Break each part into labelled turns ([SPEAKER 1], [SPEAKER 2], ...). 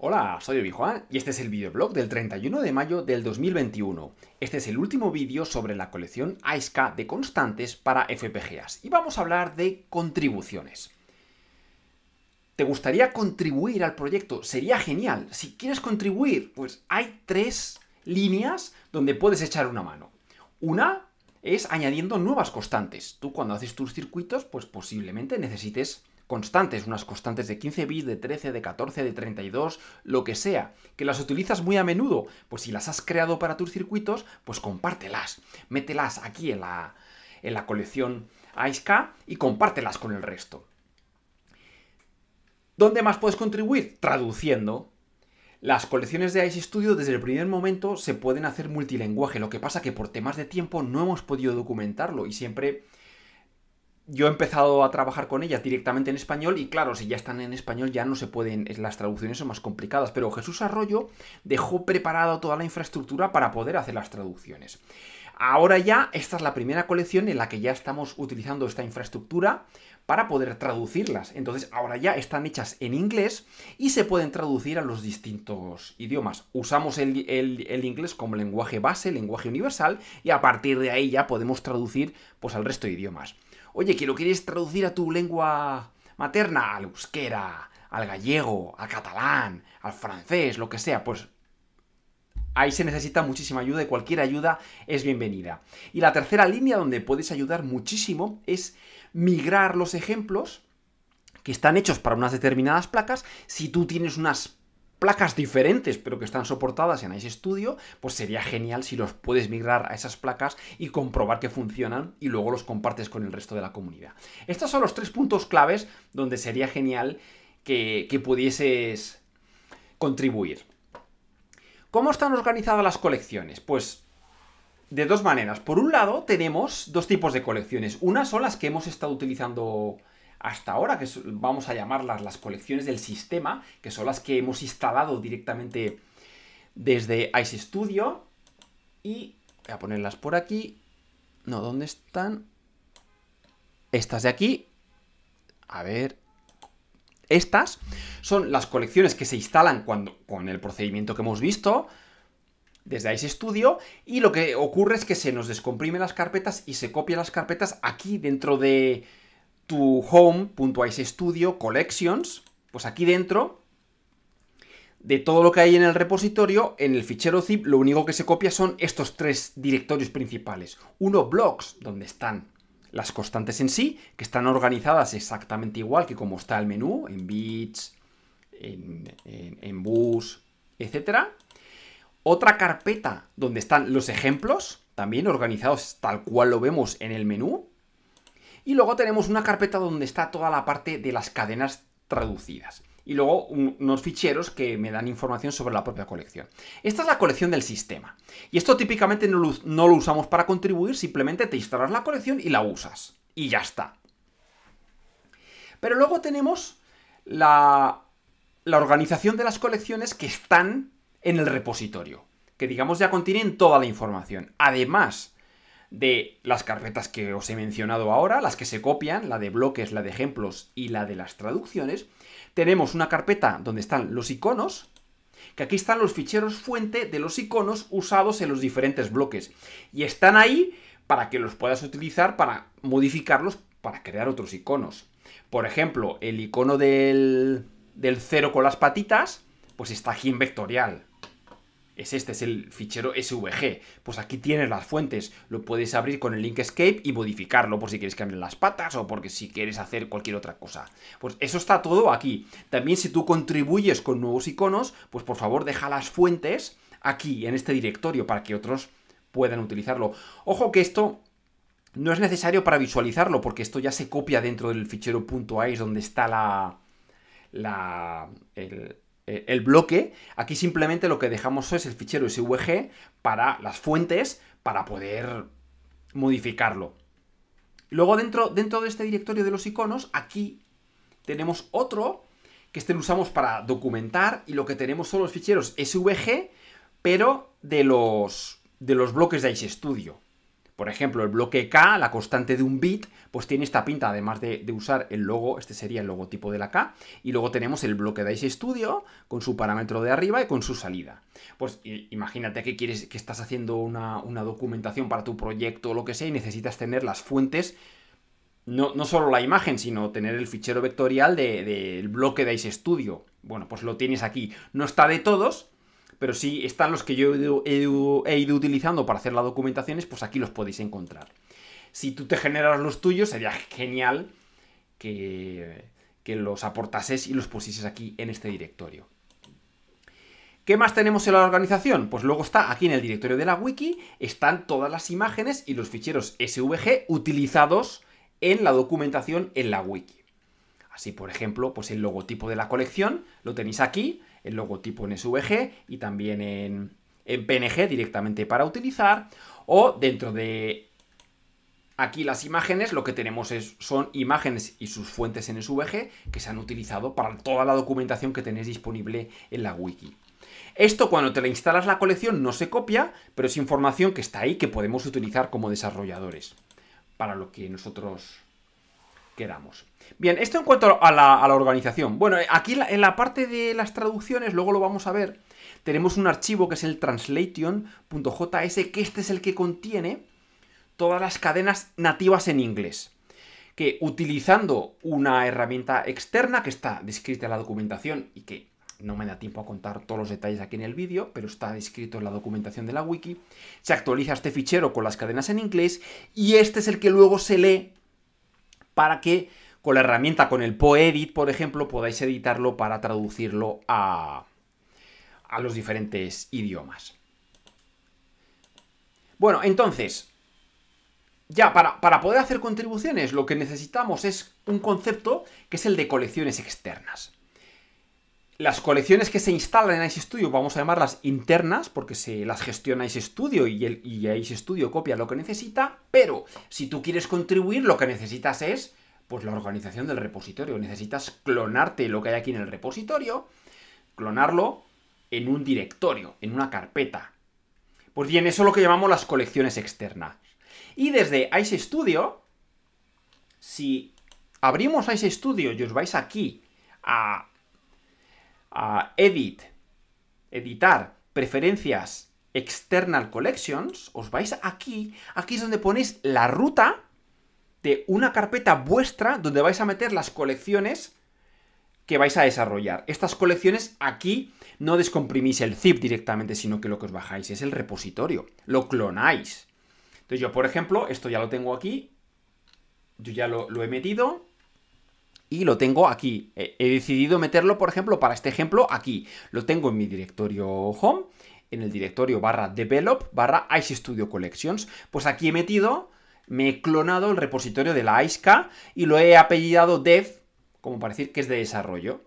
[SPEAKER 1] Hola, soy Obi-Juan y este es el videoblog del 31 de mayo del 2021. Este es el último vídeo sobre la colección ISK de constantes para FPGAs y vamos a hablar de contribuciones. ¿Te gustaría contribuir al proyecto? Sería genial. Si quieres contribuir, pues hay tres líneas donde puedes echar una mano. Una es añadiendo nuevas constantes. Tú cuando haces tus circuitos, pues posiblemente necesites constantes, unas constantes de 15 bits, de 13, de 14, de 32, lo que sea, que las utilizas muy a menudo, pues si las has creado para tus circuitos, pues compártelas, mételas aquí en la, en la colección AISK y compártelas con el resto. ¿Dónde más puedes contribuir? Traduciendo. Las colecciones de Ice Studio desde el primer momento se pueden hacer multilenguaje. lo que pasa que por temas de tiempo no hemos podido documentarlo y siempre yo he empezado a trabajar con ellas directamente en español y claro, si ya están en español ya no se pueden, las traducciones son más complicadas, pero Jesús Arroyo dejó preparada toda la infraestructura para poder hacer las traducciones. Ahora ya, esta es la primera colección en la que ya estamos utilizando esta infraestructura para poder traducirlas. Entonces ahora ya están hechas en inglés y se pueden traducir a los distintos idiomas. Usamos el, inglés como lenguaje base, lenguaje universal, y a partir de ahí ya podemos traducir pues al resto de idiomas. Oye, que lo quieres traducir a tu lengua materna, al euskera, al gallego, al catalán, al francés, lo que sea, pues ahí se necesita muchísima ayuda y cualquier ayuda es bienvenida. Y la tercera línea donde puedes ayudar muchísimo es migrar los ejemplos que están hechos para unas determinadas placas. Si tú tienes unas placas diferentes, pero que están soportadas en Ice Studio, pues sería genial si los puedes migrar a esas placas y comprobar que funcionan y luego los compartes con el resto de la comunidad. Estos son los tres puntos claves donde sería genial que, que pudieses contribuir. ¿Cómo están organizadas las colecciones? Pues de dos maneras. Por un lado, tenemos dos tipos de colecciones. Una son las que hemos estado utilizando hasta ahora, que vamos a llamarlas las colecciones del sistema, que son las que hemos instalado directamente desde Ice Studio. Y voy a ponerlas por aquí. No, ¿dónde están? Estas de aquí. A ver, estas son las colecciones que se instalan cuando, con el procedimiento que hemos visto desde Ice Studio y lo que ocurre es que se nos descomprime las carpetas y se copian las carpetas aquí dentro de, tu studio collections, pues aquí dentro de todo lo que hay en el repositorio, en el fichero zip lo único que se copia son estos tres directorios principales. Uno, blogs, donde están las constantes en sí, que están organizadas exactamente igual que como está el menú, en bits, en, en, en bus, etc. Otra carpeta donde están los ejemplos, también organizados tal cual lo vemos en el menú. Y luego tenemos una carpeta donde está toda la parte de las cadenas traducidas. Y luego unos ficheros que me dan información sobre la propia colección. Esta es la colección del sistema. Y esto típicamente no lo, usamos para contribuir, simplemente te instalas la colección y la usas. Y ya está. Pero luego tenemos la, la organización de las colecciones que están en el repositorio, que digamos ya contienen toda la información. Además de las carpetas que os he mencionado ahora, las que se copian, la de bloques, la de ejemplos y la de las traducciones. Tenemos una carpeta donde están los iconos, que aquí están los ficheros fuente de los iconos usados en los diferentes bloques. Y están ahí para que los puedas utilizar para modificarlos para crear otros iconos. Por ejemplo, el icono del, del cero con las patitas, pues está aquí en vectorial es este, es el fichero SVG. Pues aquí tienes las fuentes, lo puedes abrir con el link escape y modificarlo por si quieres cambiar las patas o porque si quieres hacer cualquier otra cosa. Pues eso está todo aquí. También si tú contribuyes con nuevos iconos, pues por favor deja las fuentes aquí, en este directorio, para que otros puedan utilizarlo. Ojo que esto no es necesario para visualizarlo, porque esto ya se copia dentro del fichero .ais donde está la... la el, eh, el bloque. Aquí simplemente lo que dejamos es el fichero SVG para las fuentes, para poder modificarlo. Luego dentro, dentro de este directorio de los iconos, aquí tenemos otro, que este lo usamos para documentar y lo que tenemos son los ficheros SVG, pero de los, de los bloques de Studio por ejemplo, el bloque K, la constante de un bit, pues tiene esta pinta, además de, usar el logo, este sería el logotipo de la K, y luego tenemos el bloque de Ice Studio con su parámetro de arriba y con su salida. Pues imagínate que quieres, que estás haciendo una, documentación para tu proyecto o lo que sea, y necesitas tener las fuentes no, solo la imagen, sino tener el fichero vectorial del bloque de Ice Studio. Bueno, pues lo tienes aquí. No está de todos, pero si están los que yo he ido, utilizando para hacer las documentaciones, pues aquí los podéis encontrar. Si tú te generas los tuyos, sería genial que, los aportases y los pusieses aquí en este directorio. ¿Qué más tenemos en la organización? Pues luego está aquí en el directorio de la wiki, están todas las imágenes y los ficheros SVG utilizados en la documentación en la wiki. Así, por ejemplo, pues el logotipo de la colección lo tenéis aquí, el logotipo en SVG y también en, PNG directamente para utilizar. O dentro de aquí las imágenes, lo que tenemos es, son imágenes y sus fuentes en SVG que se han utilizado para toda la documentación que tenéis disponible en la wiki. Esto cuando te la instalas la colección no se copia, pero es información que está ahí que podemos utilizar como desarrolladores para lo que nosotros queramos. Bien, esto en cuanto a la, organización. Bueno, aquí en la parte de las traducciones, luego lo vamos a ver, tenemos un archivo que es el translation.js, que este es el que contiene todas las cadenas nativas en inglés. Que utilizando una herramienta externa que está descrita en la documentación y que no me da tiempo a contar todos los detalles aquí en el vídeo, pero está descrito en la documentación de la wiki. Se actualiza este fichero con las cadenas en inglés y este es el que luego se lee para que con la herramienta, con el PoEdit, por ejemplo, podáis editarlo para traducirlo a, los diferentes idiomas. Bueno, entonces, ya para, poder hacer contribuciones lo que necesitamos es un concepto que es el de colecciones externas. Las colecciones que se instalan en Studio vamos a llamarlas internas porque se las gestiona Studio y, el, Studio copia lo que necesita, pero si tú quieres contribuir lo que necesitas es pues la organización del repositorio. Necesitas clonarte lo que hay aquí en el repositorio, clonarlo en un directorio, en una carpeta. Pues bien, eso es lo que llamamos las colecciones externas. Y desde Ice Studio, si abrimos Ice Studio y os vais aquí a, Edit, Editar, Preferencias, External Collections, os vais aquí, aquí es donde ponéis la ruta una carpeta vuestra donde vais a meter las colecciones que vais a desarrollar. Estas colecciones aquí no descomprimís el zip directamente, sino que lo que os bajáis es el repositorio, lo clonáis. Entonces yo, por ejemplo, esto ya lo tengo aquí, yo ya lo, he metido y lo tengo aquí. He, he decidido meterlo, por ejemplo, para este ejemplo, aquí. Lo tengo en mi directorio home, en el directorio barra develop barra Ice Studio Collections. Pues aquí he metido me he clonado el repositorio de la ISCA y lo he apellidado dev, como para decir que es de desarrollo.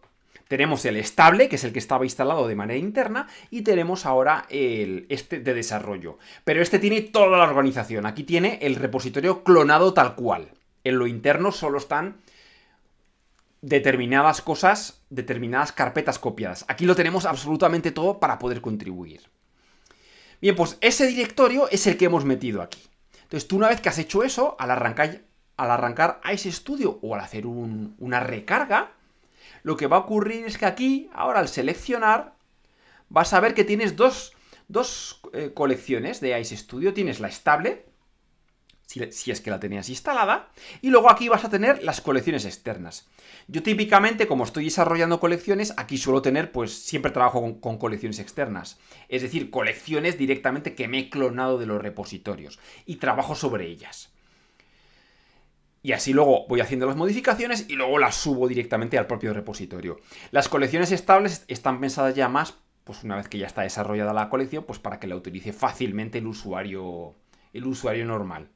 [SPEAKER 1] Tenemos el estable, que es el que estaba instalado de manera interna, y tenemos ahora el este de desarrollo. Pero este tiene toda la organización. Aquí tiene el repositorio clonado tal cual. En lo interno solo están determinadas cosas, determinadas carpetas copiadas. Aquí lo tenemos absolutamente todo para poder contribuir. Bien, pues ese directorio es el que hemos metido aquí. Entonces tú una vez que has hecho eso, al arrancar, al arrancar a ese o al hacer una recarga, lo que va a ocurrir es que aquí, ahora al seleccionar, vas a ver que tienes dos, eh, colecciones de Ice Studio. Tienes la estable, si, es que la tenías instalada, y luego aquí vas a tener las colecciones externas. Yo típicamente, como estoy desarrollando colecciones, aquí suelo tener, pues siempre trabajo con, con colecciones externas, es decir, colecciones directamente que me he clonado de los repositorios, y trabajo sobre ellas. Y así luego voy haciendo las modificaciones y luego las subo directamente al propio repositorio. Las colecciones estables están pensadas ya más, pues una vez que ya está desarrollada la colección, pues para que la utilice fácilmente el usuario, el usuario normal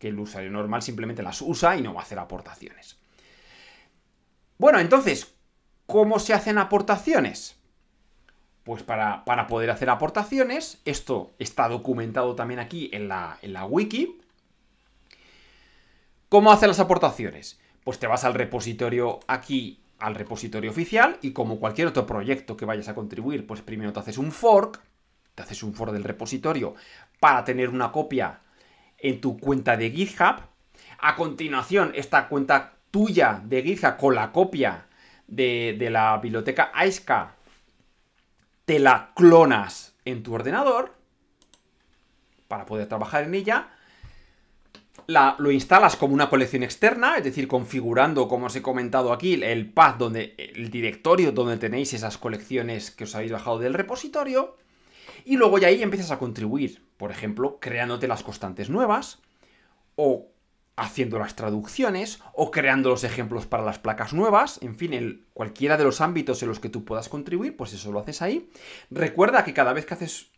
[SPEAKER 1] que el usuario normal simplemente las usa y no va a hacer aportaciones. Bueno, entonces, ¿cómo se hacen aportaciones? Pues para, poder hacer aportaciones, esto está documentado también aquí en la, wiki. ¿Cómo hacen las aportaciones? Pues te vas al repositorio aquí, al repositorio oficial, y como cualquier otro proyecto que vayas a contribuir, pues primero te haces un fork, te haces un fork del repositorio para tener una copia en tu cuenta de GitHub. A continuación, esta cuenta tuya de GitHub con la copia de, la biblioteca AISCA, te la clonas en tu ordenador para poder trabajar en ella. lo instalas como una colección externa, es decir, configurando, como os he comentado aquí, el path donde el directorio donde tenéis esas colecciones que os habéis bajado del repositorio y luego ya ahí empiezas a contribuir, por ejemplo, creándote las constantes nuevas, o haciendo las traducciones, o creando los ejemplos para las placas nuevas, en fin, en cualquiera de los ámbitos en los que tú puedas contribuir, pues eso lo haces ahí. Recuerda que cada vez que haces,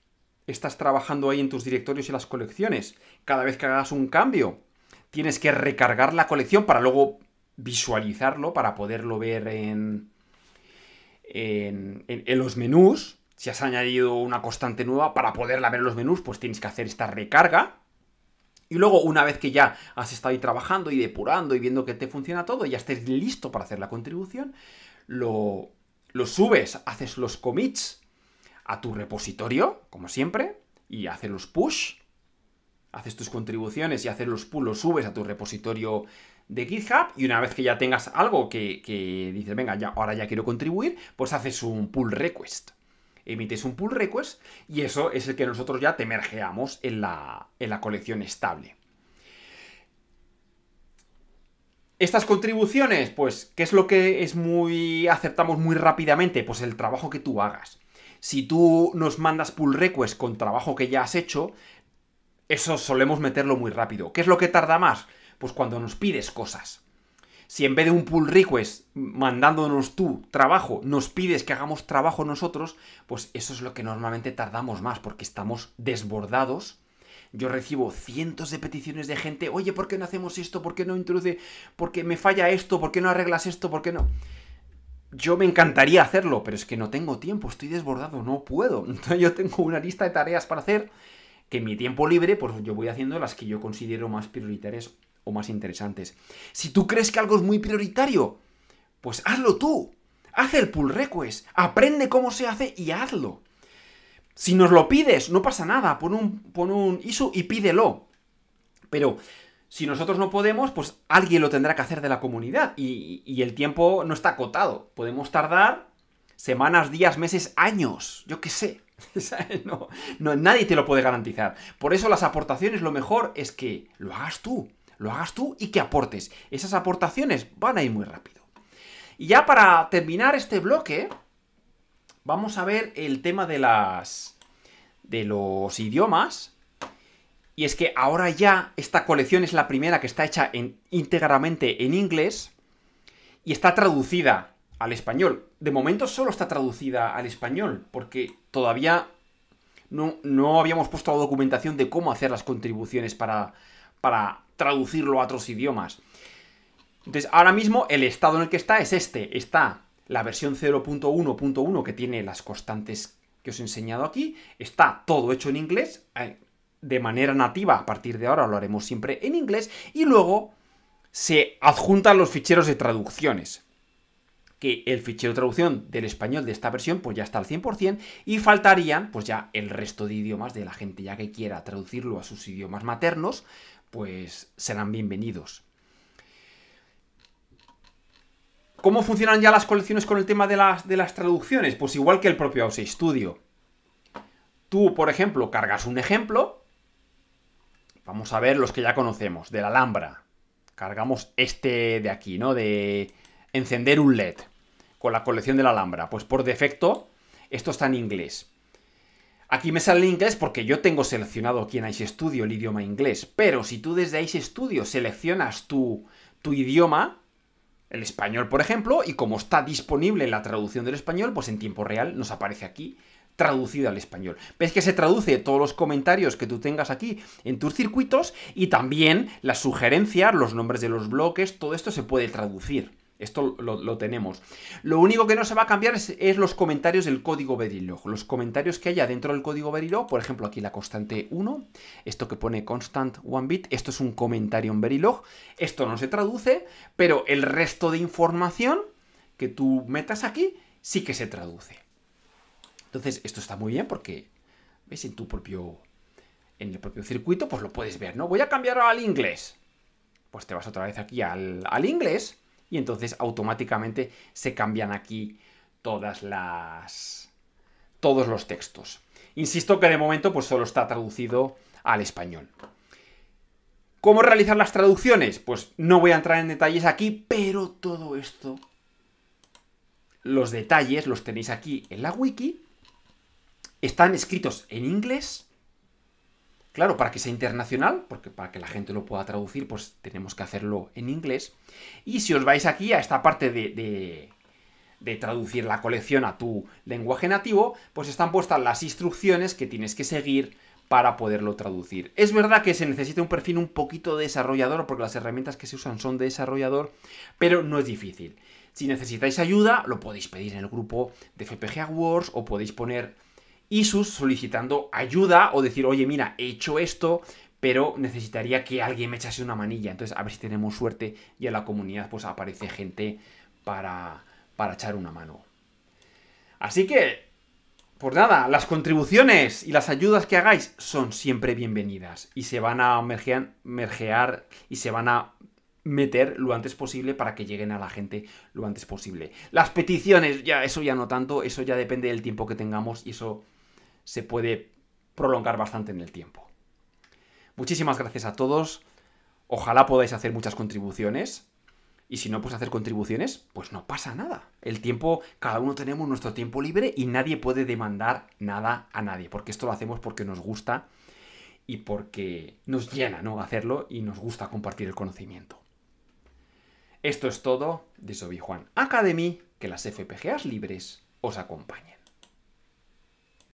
[SPEAKER 1] estás trabajando ahí en tus directorios y las colecciones, cada vez que hagas un cambio, tienes que recargar la colección para luego visualizarlo, para poderlo ver en, en, en los menús, si has añadido una constante nueva para poderla ver en los menús, pues tienes que hacer esta recarga. Y luego, una vez que ya has estado ahí trabajando y depurando y viendo que te funciona todo, ya estés listo para hacer la contribución, lo, subes, haces los commits a tu repositorio, como siempre, y haces los push, haces tus contribuciones y haces los pull, los subes a tu repositorio de GitHub y una vez que ya tengas algo que, que dices, venga, ya, ahora ya quiero contribuir, pues haces un pull request emites un pull request y eso es el que nosotros ya te mergeamos en la, colección estable. Estas contribuciones, pues, ¿qué es lo que es muy. aceptamos muy rápidamente? Pues el trabajo que tú hagas. Si tú nos mandas pull request con trabajo que ya has hecho, eso solemos meterlo muy rápido. ¿Qué es lo que tarda más? Pues cuando nos pides cosas si en vez de un pull request mandándonos tú trabajo, nos pides que hagamos trabajo nosotros, pues eso es lo que normalmente tardamos más porque estamos desbordados. Yo recibo cientos de peticiones de gente, oye, ¿por qué no hacemos esto? ¿Por qué no introduce? ¿Por qué me falla esto? ¿Por qué no arreglas esto? ¿Por qué no? Yo me encantaría hacerlo, pero es que no tengo tiempo, estoy desbordado, no puedo. yo tengo una lista de tareas para hacer que en mi tiempo libre, pues yo voy haciendo las que yo considero más prioritarias o más interesantes. Si tú crees que algo es muy prioritario, pues hazlo tú. Haz el pull request, aprende cómo se hace y hazlo. Si nos lo pides, no pasa nada, pon un, un ISO y pídelo. Pero si nosotros no podemos, pues alguien lo tendrá que hacer de la comunidad y, el tiempo no está acotado. Podemos tardar semanas, días, meses, años, yo qué sé. nadie te lo puede garantizar. Por eso las aportaciones, lo mejor es que lo hagas tú lo hagas tú y que aportes. Esas aportaciones van a ir muy rápido. Y ya para terminar este bloque, vamos a ver el tema de las de los idiomas. Y es que ahora ya esta colección es la primera que está hecha íntegramente en inglés y está traducida al español. De momento solo está traducida al español, porque todavía no, no habíamos puesto la documentación de cómo hacer las contribuciones para, para traducirlo a otros idiomas. Entonces, ahora mismo el estado en el que está es este. Está la versión 0.1.1 que tiene las constantes que os he enseñado aquí. Está todo hecho en inglés. Eh, de manera nativa, a partir de ahora lo haremos siempre en inglés. Y luego se adjuntan los ficheros de traducciones. Que el fichero de traducción del español de esta versión pues ya está al 100% y faltarían pues ya el resto de idiomas de la gente ya que quiera traducirlo a sus idiomas maternos pues serán bienvenidos. ¿Cómo funcionan ya las colecciones con el tema de las, traducciones? Pues igual que el propio Aussie Studio. Tú, por ejemplo, cargas un ejemplo. Vamos a ver los que ya conocemos, de la Alhambra. Cargamos este de aquí, ¿no? De encender un LED con la colección de la Alhambra. Pues por defecto, esto está en inglés. Aquí me sale el inglés porque yo tengo seleccionado aquí en Ice el idioma inglés, pero si tú desde Ice Studio seleccionas tu, tu idioma, el español por ejemplo, y como está disponible la traducción del español, pues en tiempo real nos aparece aquí traducida al español. Ves que se traduce todos los comentarios que tú tengas aquí en tus circuitos y también las sugerencias, los nombres de los bloques, todo esto se puede traducir. Esto lo, tenemos. Lo único que no se va a cambiar es, los comentarios del código Verilog. Los comentarios que haya dentro del código Verilog, por ejemplo, aquí la constante 1, esto que pone constant 1 bit, esto es un comentario en Verilog, esto no se traduce, pero el resto de información que tú metas aquí sí que se traduce. Entonces, esto está muy bien porque, ¿ves? En tu propio en el propio circuito, pues lo puedes ver, ¿no? Voy a cambiar al inglés. Pues te vas otra vez aquí al, al, inglés y entonces automáticamente se cambian aquí todas las todos los textos. Insisto que de momento pues solo está traducido al español. ¿Cómo realizar las traducciones? Pues no voy a entrar en detalles aquí, pero todo esto los detalles los tenéis aquí en la wiki. Están escritos en inglés Claro, para que sea internacional, porque para que la gente lo pueda traducir, pues tenemos que hacerlo en inglés. Y si os vais aquí a esta parte de, de, traducir la colección a tu lenguaje nativo, pues están puestas las instrucciones que tienes que seguir para poderlo traducir. Es verdad que se necesita un perfil un poquito desarrollador, porque las herramientas que se usan son de desarrollador, pero no es difícil. Si necesitáis ayuda, lo podéis pedir en el grupo de FPG Awards o podéis poner y sus solicitando ayuda o decir, oye, mira, he hecho esto, pero necesitaría que alguien me echase una manilla. Entonces, a ver si tenemos suerte y en la comunidad pues aparece gente para, echar una mano. Así que, pues nada, las contribuciones y las ayudas que hagáis son siempre bienvenidas y se van a mergear, mergear y se van a meter lo antes posible para que lleguen a la gente lo antes posible. Las peticiones, ya eso ya no tanto, eso ya depende del tiempo que tengamos y eso se puede prolongar bastante en el tiempo. Muchísimas gracias a todos. Ojalá podáis hacer muchas contribuciones. Y si no puedes hacer contribuciones, pues no pasa nada. El tiempo, cada uno tenemos nuestro tiempo libre y nadie puede demandar nada a nadie, porque esto lo hacemos porque nos gusta y porque nos llena, ¿no? Hacerlo y nos gusta compartir el conocimiento. Esto es todo de Sobi Juan Academy, que las FPGAs libres os acompañen.